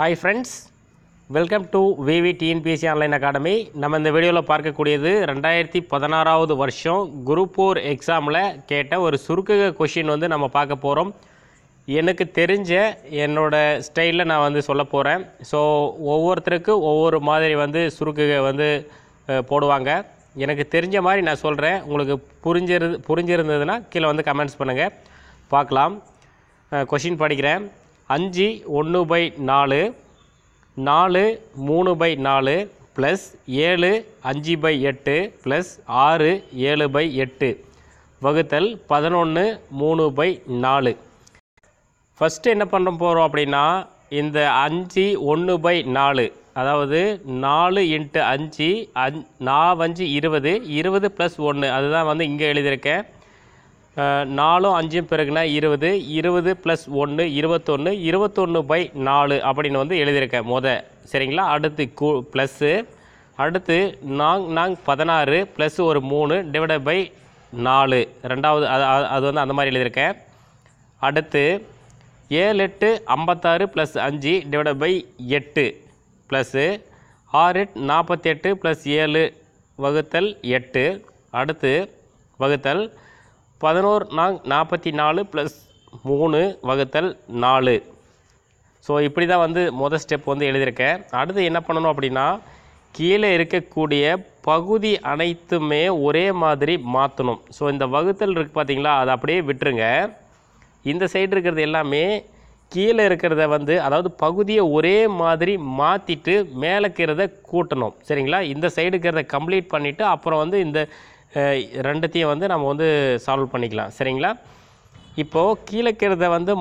hi friends welcome to VV TNPC online academy நம்ம இந்த வீடியோவில் பார்க்கக்கூடியது ரெண்டாயிரத்தி பதினாறாவது வருஷம் குரூப் ஃபோர் எக்ஸாமில் கேட்ட ஒரு சுருக்குக கொஷின் வந்து நம்ம பார்க்க போகிறோம் எனக்கு தெரிஞ்ச என்னோட ஸ்டைலில் நான் வந்து சொல்ல போகிறேன் ஸோ ஒவ்வொருத்தருக்கும் ஒவ்வொரு மாதிரி வந்து சுருக்குக வந்து போடுவாங்க எனக்கு தெரிஞ்ச மாதிரி நான் சொல்கிறேன் உங்களுக்கு புரிஞ்சிரு புரிஞ்சிருந்ததுன்னா கீழே வந்து கமெண்ட்ஸ் பண்ணுங்கள் பார்க்கலாம் கொஷின் படிக்கிறேன் அஞ்சு ஒன்று பை நாலு நாலு மூணு பை நாலு ப்ளஸ் ஏழு அஞ்சு பை எட்டு ப்ளஸ் ஆறு ஏழு பை எட்டு வகுத்தல் பதினொன்று மூணு பை நாலு ஃபஸ்ட்டு என்ன பண்ண போகிறோம் அப்படின்னா இந்த அஞ்சு ஒன்று பை நாலு அதாவது நாலு இன்ட்டு அஞ்சு அஞ் நாலஞ்சு அஞ்சு இருபது இருபது ப்ளஸ் ஒன்று அதுதான் வந்து இங்கே எழுதியிருக்கேன் நாலும் அஞ்சும் பிறகுனா இருபது இருபது ப்ளஸ் ஒன்று இருபத்தொன்று இருபத்தொன்று பை நாலு அப்படின்னு வந்து எழுதியிருக்கேன் மொதல் சரிங்களா அடுத்து கூ ப்ளஸ்ஸு அடுத்து நாங் நாங் பதினாறு ப்ளஸ் ஒரு மூணு டிவைட் பை நாலு ரெண்டாவது அது அது வந்து அந்த மாதிரி எழுதியிருக்கேன் அடுத்து ஏழு எட்டு ஐம்பத்தாறு ப்ளஸ் அஞ்சு டிவைட் பை எட்டு ப்ளஸ்ஸு ஆறு எட்டு நாற்பத்தி எட்டு ப்ளஸ் ஏழு வகுத்தல் எட்டு அடுத்து வகுத்தல் பதினோரு நாங் நாற்பத்தி நாலு ப்ளஸ் மூணு வகுத்தல் நாலு ஸோ இப்படி தான் வந்து மொதல் ஸ்டெப் வந்து எழுதியிருக்கேன் அடுத்து என்ன பண்ணணும் அப்படின்னா கீழே இருக்கக்கூடிய பகுதி அனைத்துமே ஒரே மாதிரி மாற்றணும் ஸோ இந்த வகுத்தல் இருக்குது பார்த்தீங்களா அதை அப்படியே விட்டுருங்க இந்த சைடு இருக்கிறது எல்லாமே கீழே இருக்கிறத வந்து அதாவது பகுதியை ஒரே மாதிரி மாற்றிட்டு மேலே இருக்கிறத கூட்டணும் சரிங்களா இந்த சைடு இருக்கிறத கம்ப்ளீட் பண்ணிவிட்டு அப்புறம் வந்து இந்த ரெண்டுத்தையும் வந்து நம்ம வந்து சால்வ் பண்ணிக்கலாம் சரிங்களா இப்போது கீழே இருக்கிறத வந்து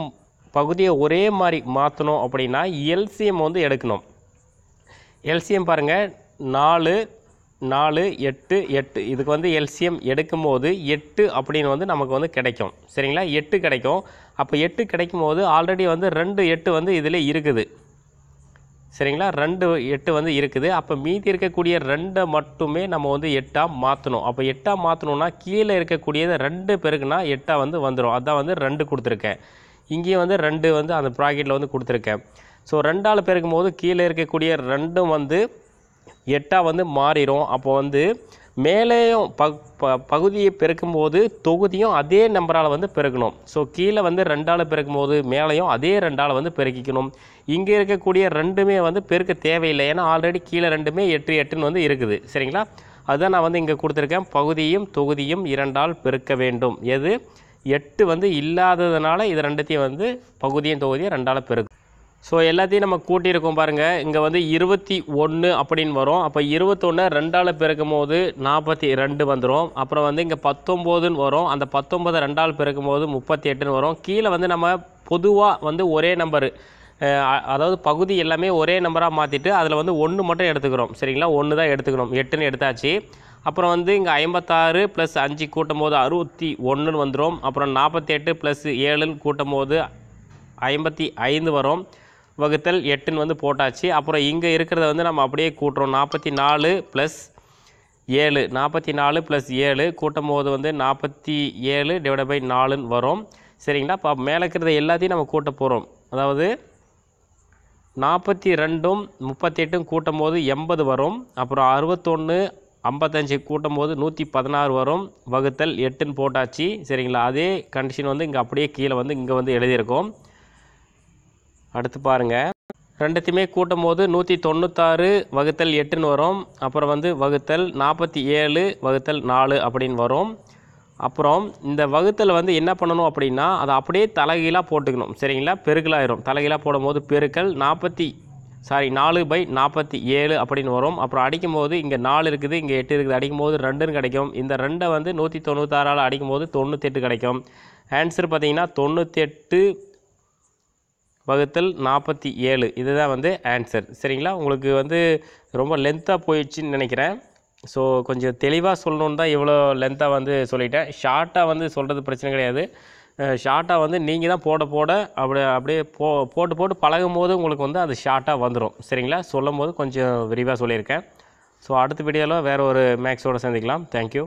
பகுதியை ஒரே மாதிரி மாற்றணும் அப்படின்னா எல்சிஎம் வந்து எடுக்கணும் எல்சிஎம் பாருங்கள் நாலு நாலு எட்டு எட்டு இதுக்கு வந்து எல்சிஎம் எடுக்கும்போது எட்டு அப்படின்னு வந்து நமக்கு வந்து கிடைக்கும் சரிங்களா எட்டு கிடைக்கும் அப்போ எட்டு கிடைக்கும் போது ஆல்ரெடி வந்து ரெண்டு எட்டு வந்து இதில் இருக்குது சரிங்களா ரெண்டு எட்டு வந்து இருக்குது அப்போ மீதி இருக்கக்கூடிய ரெண்டை மட்டுமே நம்ம வந்து எட்டாக மாற்றணும் அப்போ எட்டாக மாற்றணுன்னா கீழே இருக்கக்கூடியது ரெண்டு பேருக்குன்னா எட்டாக வந்து வந்துடும் அதான் வந்து ரெண்டு கொடுத்துருக்கேன் இங்கேயும் வந்து ரெண்டு வந்து அந்த ப்ராக்கெட்டில் வந்து கொடுத்துருக்கேன் ஸோ ரெண்டால் பெருக்கும் போது கீழே இருக்கக்கூடிய ரெண்டும் வந்து எட்டாக வந்து மாறிடும் அப்போ வந்து மேலேயும் பக் ப பகுதியை பெருக்கும்போது தொகுதியும் அதே நம்பரால் வந்து பெருக்கணும் ஸோ கீழே வந்து ரெண்டால் பெருக்கும்போது மேலேயும் அதே ரெண்டால் வந்து பெருக்கிக்கணும் இங்கே இருக்கக்கூடிய ரெண்டுமே வந்து பெருக்க தேவையில்லை ஏன்னா ஆல்ரெடி கீழே ரெண்டுமே எட்டு எட்டுன்னு வந்து இருக்குது சரிங்களா அதுதான் நான் வந்து இங்கே கொடுத்துருக்கேன் பகுதியும் தொகுதியும் இரண்டால் பெருக்க வேண்டும் எது எட்டு வந்து இல்லாததுனால இது ரெண்டுத்தையும் வந்து பகுதியும் தொகுதியும் ரெண்டால் பெருக்கு ஸோ எல்லாத்தையும் நம்ம கூட்டியிருக்கோம் பாருங்கள் இங்கே வந்து இருபத்தி ஒன்று அப்படின்னு வரும் அப்போ இருபத்தொன்று ரெண்டால் பிறக்கும் போது நாற்பத்தி ரெண்டு வந்துடும் அப்புறம் வந்து இங்கே பத்தொம்போதுன்னு வரும் அந்த பத்தொம்பது ரெண்டால் பிறக்கும் போது முப்பத்தி எட்டுன்னு வரும் கீழே வந்து நம்ம பொதுவாக வந்து ஒரே நம்பரு அதாவது பகுதி எல்லாமே ஒரே நம்பராக மாற்றிட்டு அதில் வந்து ஒன்று மட்டும் எடுத்துக்கிறோம் சரிங்களா ஒன்று தான் எடுத்துக்கணும் எட்டுன்னு எடுத்தாச்சு அப்புறம் வந்து இங்கே ஐம்பத்தாறு ப்ளஸ் அஞ்சு கூட்டும் போது அறுபத்தி ஒன்றுன்னு வந்துடும் அப்புறம் நாற்பத்தி எட்டு ப்ளஸ் ஏழுன்னு கூட்டும் போது ஐம்பத்தி ஐந்து வரும் வகுத்தல் எட்டுன்னு வந்து போட்டாச்சு அப்புறம் இங்கே இருக்கிறத வந்து நம்ம அப்படியே கூட்டுறோம் நாற்பத்தி நாலு ப்ளஸ் ஏழு நாற்பத்தி நாலு ப்ளஸ் ஏழு கூட்டும் போது வந்து நாற்பத்தி ஏழு டிவைட் பை நாலுன்னு வரும் சரிங்களா இப்போ மேலே இருக்கிறத எல்லாத்தையும் நம்ம கூட்ட போகிறோம் அதாவது நாற்பத்தி ரெண்டும் முப்பத்தி எட்டும் கூட்டும் போது எண்பது வரும் அப்புறம் அறுபத்தொன்று ஐம்பத்தஞ்சு கூட்டும் போது நூற்றி பதினாறு வரும் வகுத்தல் எட்டுன்னு போட்டாச்சு சரிங்களா அதே கண்டிஷன் வந்து இங்கே அப்படியே கீழே வந்து இங்கே வந்து எழுதியிருக்கோம் அடுத்து பாருங்கள் ரெண்டுத்தையுமே கூட்டும் போது நூற்றி தொண்ணூத்தாறு வகுத்தல் எட்டுன்னு வரும் அப்புறம் வந்து வகுத்தல் நாற்பத்தி ஏழு வகுத்தல் நாலு அப்படின்னு வரும் அப்புறம் இந்த வகுத்தல் வந்து என்ன பண்ணணும் அப்படின்னா அதை அப்படியே தலைகீழாக போட்டுக்கணும் சரிங்களா பெருக்கலாயிரும் தலைகீழாக போடும்போது பெருக்கல் நாற்பத்தி சாரி நாலு பை நாற்பத்தி ஏழு அப்படின்னு வரும் அப்புறம் அடிக்கும் போது இங்கே நாலு இருக்குது இங்கே எட்டு இருக்குது அடிக்கும் போது ரெண்டுன்னு கிடைக்கும் இந்த ரெண்டை வந்து நூற்றி தொண்ணூத்தாறால் அடிக்கும் போது தொண்ணூற்றி எட்டு கிடைக்கும் ஆன்சர் பார்த்திங்கன்னா தொண்ணூற்றி எட்டு வகுத்தல் நாற்பத்தி ஏழு இதுதான் வந்து ஆன்சர் சரிங்களா உங்களுக்கு வந்து ரொம்ப லென்த்தாக போயிடுச்சின்னு நினைக்கிறேன் ஸோ கொஞ்சம் தெளிவாக சொல்லணுன்னு தான் இவ்வளோ லென்த்தாக வந்து சொல்லிட்டேன் ஷார்ட்டாக வந்து சொல்கிறது பிரச்சனை கிடையாது ஷார்ட்டாக வந்து நீங்கள் தான் போட போட அப்படி அப்படியே போ போட்டு போட்டு பழகும் போது உங்களுக்கு வந்து அது ஷார்ட்டாக வந்துடும் சரிங்களா சொல்லும் போது கொஞ்சம் விரிவாக சொல்லியிருக்கேன் ஸோ அடுத்த வீடியோவில் வேறு ஒரு மேக்ஸோடு சந்திக்கலாம் தேங்க்யூ